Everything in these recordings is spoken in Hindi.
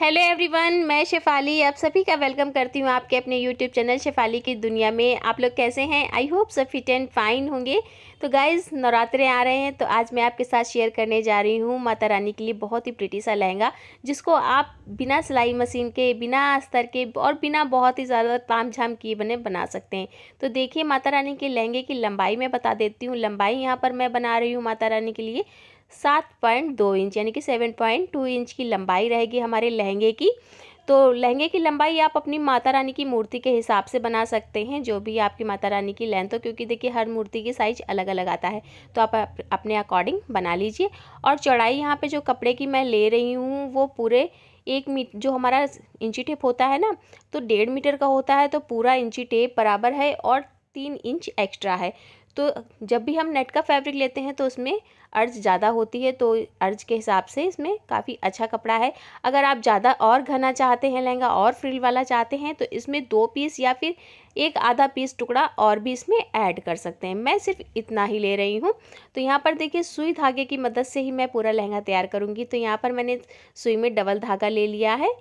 हेलो एवरीवन मैं शेफाली आप सभी का वेलकम करती हूँ आपके अपने यूट्यूब चैनल शेफाली की दुनिया में आप लोग कैसे हैं आई होप सब फिट एंड फाइन होंगे तो गाइस नवरात्रे आ रहे हैं तो आज मैं आपके साथ शेयर करने जा रही हूँ माता रानी के लिए बहुत ही प्रिटी सा लहंगा जिसको आप बिना सिलाई मशीन के बिना अस्तर के और बिना बहुत ही ज़्यादा ताम झाम किए बने बना सकते हैं तो देखिए माता रानी के लहंगे की लंबाई मैं बता देती हूँ लंबाई यहाँ पर मैं बना रही हूँ माता रानी के लिए सात पॉइंट दो इंच यानी कि सेवन पॉइंट टू इंच की लंबाई रहेगी हमारे लहंगे की तो लहंगे की लंबाई आप अपनी माता रानी की मूर्ति के हिसाब से बना सकते हैं जो भी आपकी माता रानी की लेंथ हो क्योंकि देखिए हर मूर्ति की साइज अलग अलग आता है तो आप अपने अकॉर्डिंग बना लीजिए और चौड़ाई यहाँ पर जो कपड़े की मैं ले रही हूँ वो पूरे एक मीट जो हमारा इंची टेप होता है ना तो डेढ़ मीटर का होता है तो पूरा इंची टेप बराबर है और तीन इंच एक्स्ट्रा है तो जब भी हम नेट का फैब्रिक लेते हैं तो उसमें अर्ज ज़्यादा होती है तो अर्ज के हिसाब से इसमें काफ़ी अच्छा कपड़ा है अगर आप ज़्यादा और घना चाहते हैं लहंगा और फ्रिल वाला चाहते हैं तो इसमें दो पीस या फिर एक आधा पीस टुकड़ा और भी इसमें ऐड कर सकते हैं मैं सिर्फ इतना ही ले रही हूँ तो यहाँ पर देखिए सुई धागे की मदद से ही मैं पूरा लहंगा तैयार करूँगी तो यहाँ पर मैंने सुई में डबल धागा ले लिया है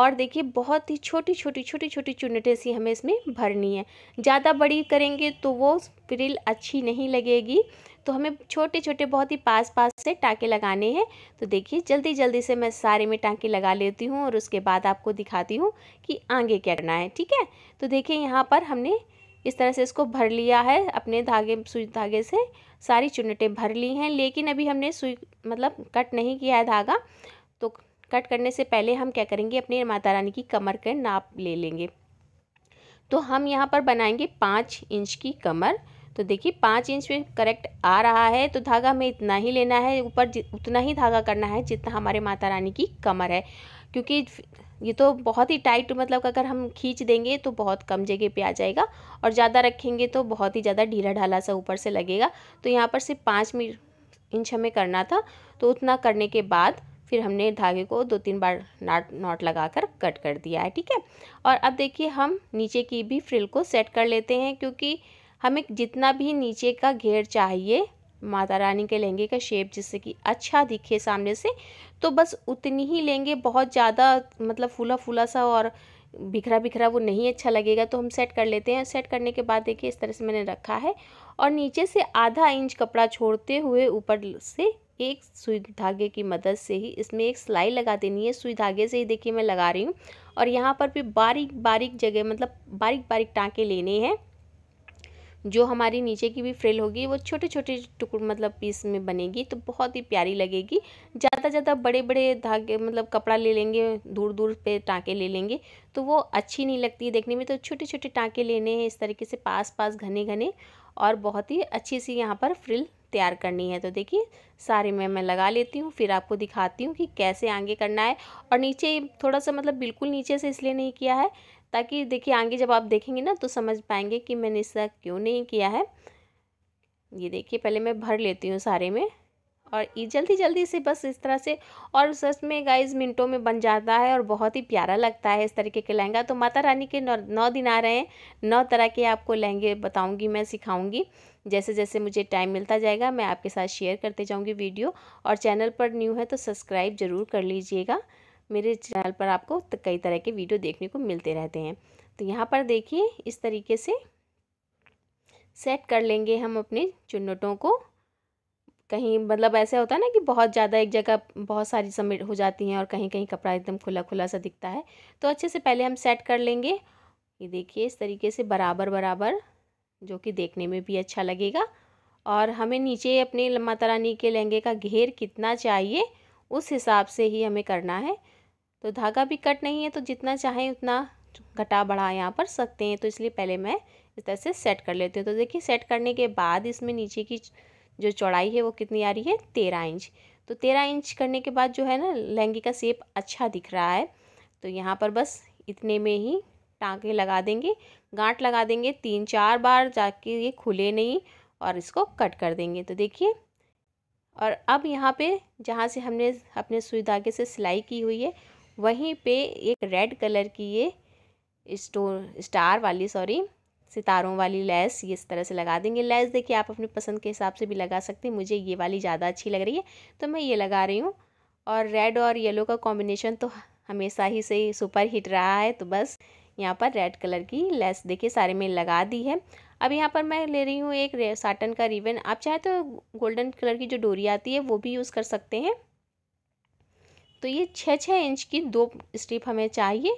और देखिए बहुत ही छोटी छोटी छोटी छोटी चुनटें सी हमें इसमें भरनी है ज़्यादा बड़ी करेंगे तो वो फ्रिल अच्छी नहीं लगेगी तो हमें छोटे छोटे बहुत ही पास पास से टाँके लगाने हैं तो देखिए जल्दी जल्दी से मैं सारे में टाँके लगा लेती हूँ और उसके बाद आपको दिखाती हूँ कि आगे क्या करना है ठीक है तो देखिए यहाँ पर हमने इस तरह से इसको भर लिया है अपने धागे सुई धागे से सारी चुनटें भर ली हैं लेकिन अभी हमने सुई मतलब कट नहीं किया है धागा तो कट करने से पहले हम क्या करेंगे अपने माता रानी की कमर के नाप ले लेंगे तो हम यहाँ पर बनाएंगे पाँच इंच की कमर तो देखिए पाँच इंच में करेक्ट आ रहा है तो धागा हमें इतना ही लेना है ऊपर उतना ही धागा करना है जितना हमारे माता रानी की कमर है क्योंकि ये तो बहुत ही टाइट मतलब अगर हम खींच देंगे तो बहुत कम जगह पे आ जाएगा और ज़्यादा रखेंगे तो बहुत ही ज़्यादा ढीला ढाला सा ऊपर से लगेगा तो यहाँ पर सिर्फ पाँच इंच हमें करना था तो उतना करने के बाद फिर हमने धागे को दो तीन बार नाट नॉट लगाकर कट कर दिया है ठीक है और अब देखिए हम नीचे की भी फ्रिल को सेट कर लेते हैं क्योंकि हमें जितना भी नीचे का घेर चाहिए माता रानी के लहंगे का शेप जिससे कि अच्छा दिखे सामने से तो बस उतनी ही लेंगे बहुत ज़्यादा मतलब फूला फूला सा और बिखरा बिखरा वो नहीं अच्छा लगेगा तो हम सेट कर लेते हैं सेट करने के बाद देखिए इस तरह से मैंने रखा है और नीचे से आधा इंच कपड़ा छोड़ते हुए ऊपर से एक सुई धागे की मदद से ही इसमें एक सिलाई लगा देनी है सुई धागे से ही देखिए मैं लगा रही हूँ और यहाँ पर भी बारीक बारीक जगह मतलब बारीक बारीक टाँके लेने हैं जो हमारी नीचे की भी फ्रिल होगी वो छोटे छोटे टुकड़ मतलब पीस में बनेगी तो बहुत ही प्यारी लगेगी ज़्यादा ज़्यादा बड़े बड़े धागे मतलब कपड़ा ले लेंगे दूर दूर पे टाँके ले लेंगे तो वो अच्छी नहीं लगती है देखने में तो छोटे छोटे टाँके लेने हैं इस तरीके से पास पास घने घने और बहुत ही अच्छी सी यहाँ पर फ्रिल तैयार करनी है तो देखिए सारे में मैं लगा लेती हूँ फिर आपको दिखाती हूँ कि कैसे आगे करना है और नीचे थोड़ा सा मतलब बिल्कुल नीचे से इसलिए नहीं किया है ताकि देखिए आगे जब आप देखेंगे ना तो समझ पाएंगे कि मैंने इसका क्यों नहीं किया है ये देखिए पहले मैं भर लेती हूँ सारे में और ये जल्दी जल्दी से बस इस तरह से और सच में गाइस मिनटों में बन जाता है और बहुत ही प्यारा लगता है इस तरीके के लहंगा तो माता रानी के नौ नौ दिन आ रहे हैं नौ तरह के आपको लहंगे बताऊंगी मैं सिखाऊंगी जैसे जैसे मुझे टाइम मिलता जाएगा मैं आपके साथ शेयर करते जाऊंगी वीडियो और चैनल पर न्यू है तो सब्सक्राइब ज़रूर कर लीजिएगा मेरे चैनल पर आपको कई तरह के वीडियो देखने को मिलते रहते हैं तो यहाँ पर देखिए इस तरीके से सेट कर लेंगे हम अपने चुन्नटों को कहीं मतलब ऐसा होता है ना कि बहुत ज़्यादा एक जगह बहुत सारी समेट हो जाती हैं और कहीं कहीं कपड़ा एकदम खुला खुला सा दिखता है तो अच्छे से पहले हम सेट कर लेंगे ये देखिए इस तरीके से बराबर बराबर जो कि देखने में भी अच्छा लगेगा और हमें नीचे अपने माता रानी के लहंगे का घेर कितना चाहिए उस हिसाब से ही हमें करना है तो धागा भी कट नहीं है तो जितना चाहें उतना घटा बढ़ा यहाँ पर सकते हैं तो इसलिए पहले मैं इस तरह से सेट कर लेती हूँ तो देखिए सेट करने के बाद इसमें नीचे की जो चौड़ाई है वो कितनी आ रही है तेरह इंच तो तेरह इंच करने के बाद जो है ना लहंगे का सेप अच्छा दिख रहा है तो यहाँ पर बस इतने में ही टाँगे लगा देंगे गांठ लगा देंगे तीन चार बार जाके ये खुले नहीं और इसको कट कर देंगे तो देखिए और अब यहाँ पे जहाँ से हमने अपने सुई धागे से सिलाई की हुई है वहीं पे एक रेड कलर की ये स्टोन स्टार वाली सॉरी सितारों वाली लैस ये इस तरह से लगा देंगे लैस देखिए आप अपनी पसंद के हिसाब से भी लगा सकते हैं मुझे ये वाली ज़्यादा अच्छी लग रही है तो मैं ये लगा रही हूँ और रेड और येलो का कॉम्बिनेशन तो हमेशा ही से सुपर हिट रहा है तो बस यहाँ पर रेड कलर की लेस देखिए सारे में लगा दी है अब यहाँ पर मैं ले रही हूँ एक साटन का रिबन आप चाहे तो गोल्डन कलर की जो डोरी आती है वो भी यूज़ कर सकते हैं तो ये छः छः इंच की दो स्ट्रिप हमें चाहिए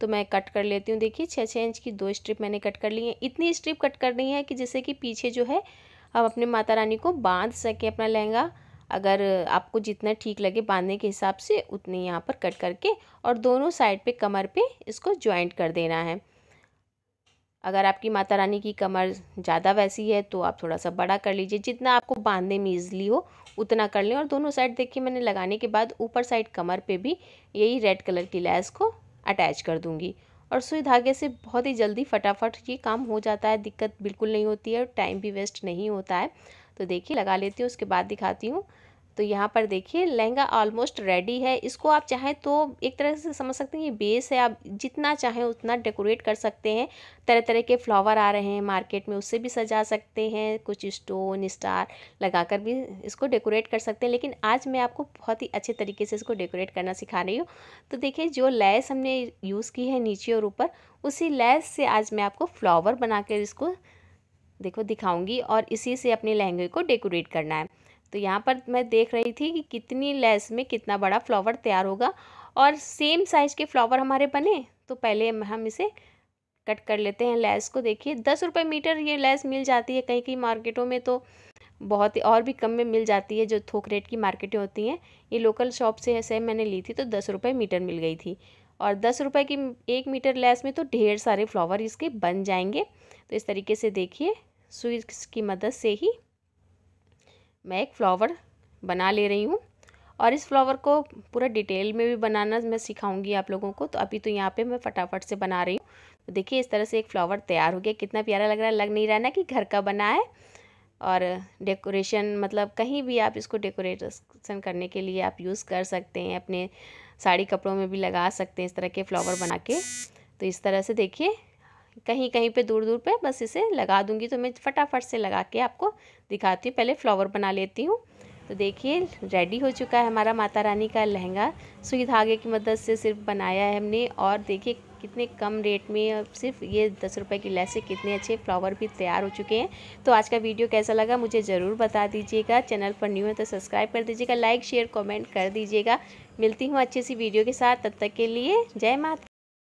तो मैं कट कर लेती हूँ देखिए छः छः इंच की दो स्ट्रिप मैंने कट कर ली है इतनी स्ट्रिप कट करनी है कि जैसे कि पीछे जो है आप अपने माता रानी को बांध सकें अपना लहंगा अगर आपको जितना ठीक लगे बांधने के हिसाब से उतनी यहाँ पर कट करके और दोनों साइड पे कमर पे इसको ज्वाइंट कर देना है अगर आपकी माता रानी की कमर ज़्यादा वैसी है तो आप थोड़ा सा बड़ा कर लीजिए जितना आपको बांधने में ईजली हो उतना कर लें और दोनों साइड देखिए मैंने लगाने के बाद ऊपर साइड कमर पे भी यही रेड कलर की लैस को अटैच कर दूंगी और सुई धागे से बहुत ही जल्दी फटाफट ये काम हो जाता है दिक्कत बिल्कुल नहीं होती है और टाइम भी वेस्ट नहीं होता है तो देखिए लगा लेती हूँ उसके बाद दिखाती हूँ तो यहाँ पर देखिए लहंगा ऑलमोस्ट रेडी है इसको आप चाहें तो एक तरह से समझ सकते हैं ये बेस है आप जितना चाहें उतना डेकोरेट कर सकते हैं तरह तरह के फ्लावर आ रहे हैं मार्केट में उससे भी सजा सकते हैं कुछ स्टोन स्टार लगाकर भी इसको डेकोरेट कर सकते हैं लेकिन आज मैं आपको बहुत ही अच्छे तरीके से इसको डेकोरेट करना सिखा रही हूँ तो देखिए जो लैस हमने यूज़ की है नीचे और ऊपर उसी लैस से आज मैं आपको फ्लावर बना इसको देखो दिखाऊँगी और इसी से अपने लहंगे को डेकोरेट करना है तो यहाँ पर मैं देख रही थी कि कितनी लेस में कितना बड़ा फ्लावर तैयार होगा और सेम साइज़ के फ्लावर हमारे बने तो पहले हम इसे कट कर लेते हैं लैस को देखिए दस रुपये मीटर ये लैस मिल जाती है कहीं कहीं मार्केटों में तो बहुत ही और भी कम में मिल जाती है जो थोक रेट की मार्केटें होती हैं ये लोकल शॉप से ऐसे मैंने ली थी तो दस रुपये मीटर मिल गई थी और दस रुपये की एक मीटर लैस में तो ढेर सारे फ्लावर इसके बन जाएंगे तो इस तरीके से देखिए सुई की मदद से ही मैं एक फ्लावर बना ले रही हूँ और इस फ्लावर को पूरा डिटेल में भी बनाना मैं सिखाऊंगी आप लोगों को तो अभी तो यहाँ पे मैं फटाफट से बना रही हूँ तो देखिए इस तरह से एक फ्लावर तैयार हो गया कितना प्यारा लग रहा है लग नहीं रहा ना कि घर का बना है और डेकोरेशन मतलब कहीं भी आप इसको डेकोरेशन करने के लिए आप यूज़ कर सकते हैं अपने साड़ी कपड़ों में भी लगा सकते हैं इस तरह के फ्लावर बना के तो इस तरह से देखिए कहीं कहीं पे दूर दूर पे बस इसे लगा दूंगी तो मैं फटाफट से लगा के आपको दिखाती हूँ पहले फ्लावर बना लेती हूँ तो देखिए रेडी हो चुका है हमारा माता रानी का लहंगा सुई धागे की मदद से सिर्फ बनाया है हमने और देखिए कितने कम रेट में सिर्फ ये दस रुपए की लैस से कितने अच्छे फ्लावर भी तैयार हो चुके हैं तो आज का वीडियो कैसा लगा मुझे ज़रूर बता दीजिएगा चैनल पर न्यू है तो सब्सक्राइब कर दीजिएगा लाइक शेयर कॉमेंट कर दीजिएगा मिलती हूँ अच्छी सी वीडियो के साथ तब तक के लिए जय माता